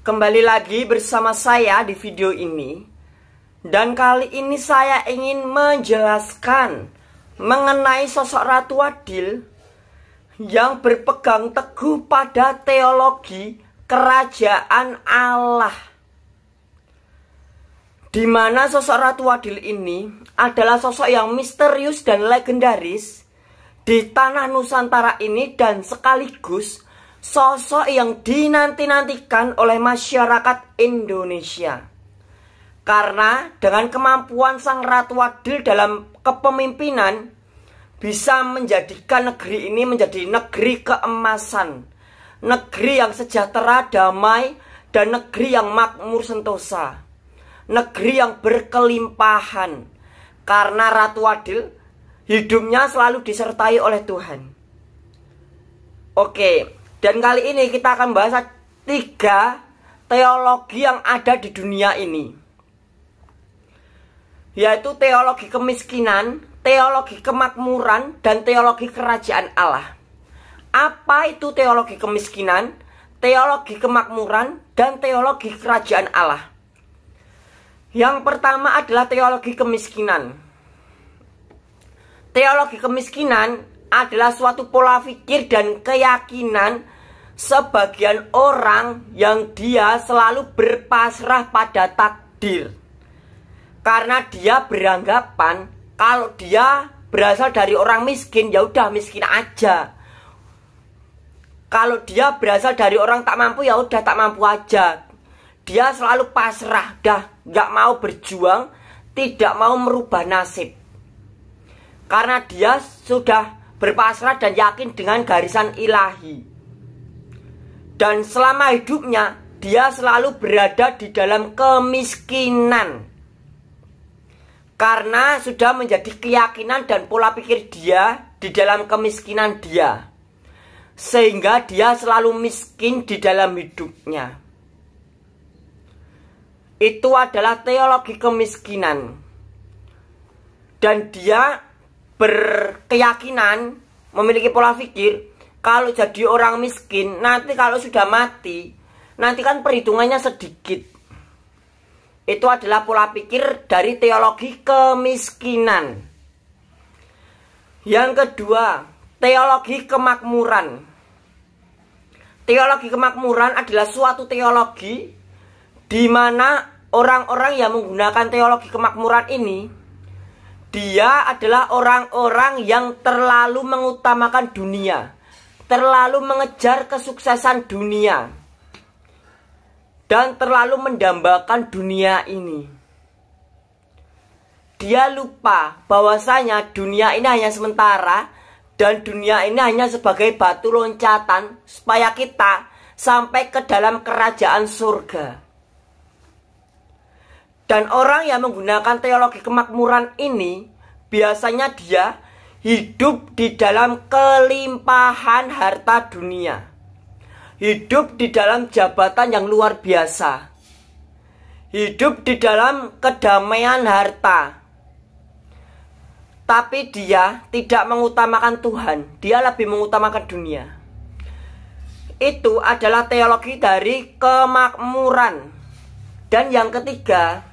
Kembali lagi bersama saya di video ini Dan kali ini saya ingin menjelaskan Mengenai sosok Ratu Adil Yang berpegang teguh pada teologi kerajaan Allah di mana sosok Ratu Adil ini adalah sosok yang misterius dan legendaris di tanah Nusantara ini dan sekaligus sosok yang dinanti-nantikan oleh masyarakat Indonesia. Karena dengan kemampuan sang Ratu Adil dalam kepemimpinan bisa menjadikan negeri ini menjadi negeri keemasan, negeri yang sejahtera, damai, dan negeri yang makmur sentosa, negeri yang berkelimpahan. Karena Ratu Adil hidupnya selalu disertai oleh Tuhan. Oke, dan kali ini kita akan bahas tiga teologi yang ada di dunia ini. Yaitu teologi kemiskinan, teologi kemakmuran, dan teologi kerajaan Allah. Apa itu teologi kemiskinan, teologi kemakmuran, dan teologi kerajaan Allah? Yang pertama adalah teologi kemiskinan. Teologi kemiskinan adalah suatu pola pikir dan keyakinan sebagian orang yang dia selalu berpasrah pada takdir. Karena dia beranggapan kalau dia berasal dari orang miskin ya udah miskin aja. Kalau dia berasal dari orang tak mampu ya udah tak mampu aja. Dia selalu pasrah dah, nggak mau berjuang, tidak mau merubah nasib. Karena dia sudah berpasrah dan yakin dengan garisan ilahi. Dan selama hidupnya, dia selalu berada di dalam kemiskinan. Karena sudah menjadi keyakinan dan pola pikir dia di dalam kemiskinan dia. Sehingga dia selalu miskin di dalam hidupnya. Itu adalah teologi kemiskinan. Dan dia berkeyakinan, memiliki pola pikir, kalau jadi orang miskin, nanti kalau sudah mati, nanti kan perhitungannya sedikit. Itu adalah pola pikir dari teologi kemiskinan. Yang kedua, teologi kemakmuran. Teologi kemakmuran adalah suatu teologi di mana orang-orang yang menggunakan teologi kemakmuran ini dia adalah orang-orang yang terlalu mengutamakan dunia, terlalu mengejar kesuksesan dunia, dan terlalu mendambakan dunia ini. Dia lupa bahwasanya dunia ini hanya sementara dan dunia ini hanya sebagai batu loncatan supaya kita sampai ke dalam kerajaan surga. Dan orang yang menggunakan teologi kemakmuran ini biasanya dia hidup di dalam kelimpahan harta dunia. Hidup di dalam jabatan yang luar biasa. Hidup di dalam kedamaian harta. Tapi dia tidak mengutamakan Tuhan, dia lebih mengutamakan dunia. Itu adalah teologi dari kemakmuran. Dan yang ketiga,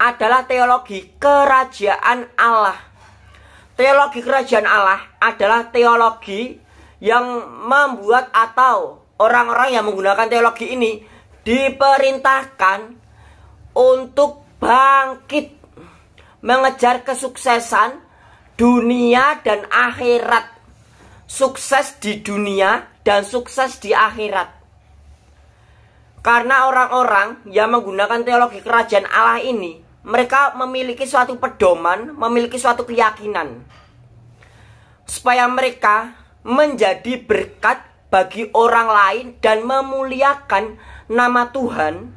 adalah teologi kerajaan Allah. Teologi kerajaan Allah adalah teologi yang membuat atau orang-orang yang menggunakan teologi ini diperintahkan untuk bangkit mengejar kesuksesan dunia dan akhirat. Sukses di dunia dan sukses di akhirat. Karena orang-orang yang menggunakan teologi kerajaan Allah ini mereka memiliki suatu pedoman, memiliki suatu keyakinan supaya mereka menjadi berkat bagi orang lain dan memuliakan nama Tuhan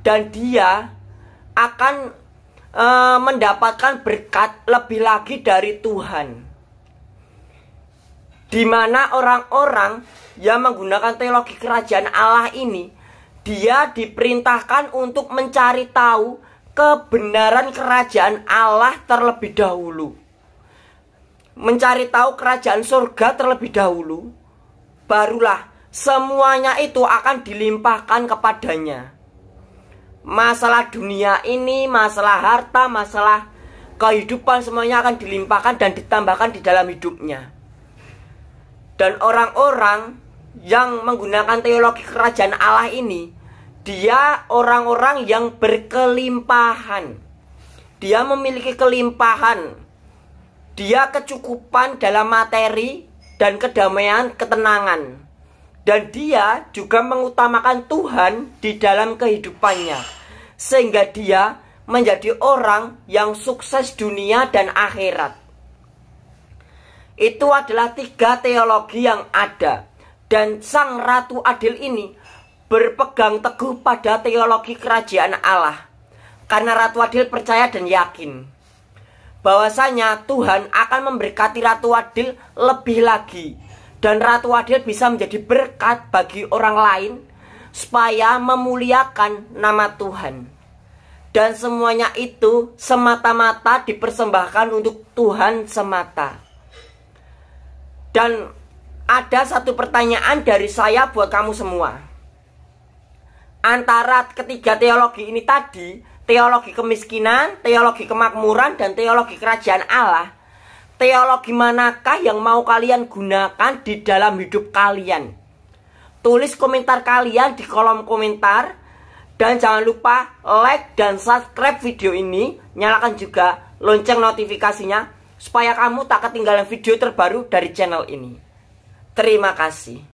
dan dia akan e, mendapatkan berkat lebih lagi dari Tuhan. Di mana orang-orang yang menggunakan teologi kerajaan Allah ini dia diperintahkan untuk mencari tahu kebenaran kerajaan Allah terlebih dahulu. Mencari tahu kerajaan surga terlebih dahulu, barulah semuanya itu akan dilimpahkan kepadanya. Masalah dunia ini, masalah harta, masalah kehidupan semuanya akan dilimpahkan dan ditambahkan di dalam hidupnya. Dan orang-orang yang menggunakan teologi kerajaan Allah ini dia orang-orang yang berkelimpahan. Dia memiliki kelimpahan. Dia kecukupan dalam materi dan kedamaian, ketenangan. Dan dia juga mengutamakan Tuhan di dalam kehidupannya. Sehingga dia menjadi orang yang sukses dunia dan akhirat. Itu adalah tiga teologi yang ada. Dan sang ratu adil ini berpegang teguh pada teologi kerajaan Allah. Karena Ratu Adil percaya dan yakin bahwasanya Tuhan akan memberkati Ratu Adil lebih lagi dan Ratu Adil bisa menjadi berkat bagi orang lain supaya memuliakan nama Tuhan. Dan semuanya itu semata-mata dipersembahkan untuk Tuhan semata. Dan ada satu pertanyaan dari saya buat kamu semua antara ketiga teologi ini tadi, teologi kemiskinan, teologi kemakmuran, dan teologi kerajaan Allah, teologi manakah yang mau kalian gunakan di dalam hidup kalian? Tulis komentar kalian di kolom komentar, dan jangan lupa like dan subscribe video ini, nyalakan juga lonceng notifikasinya, supaya kamu tak ketinggalan video terbaru dari channel ini. Terima kasih.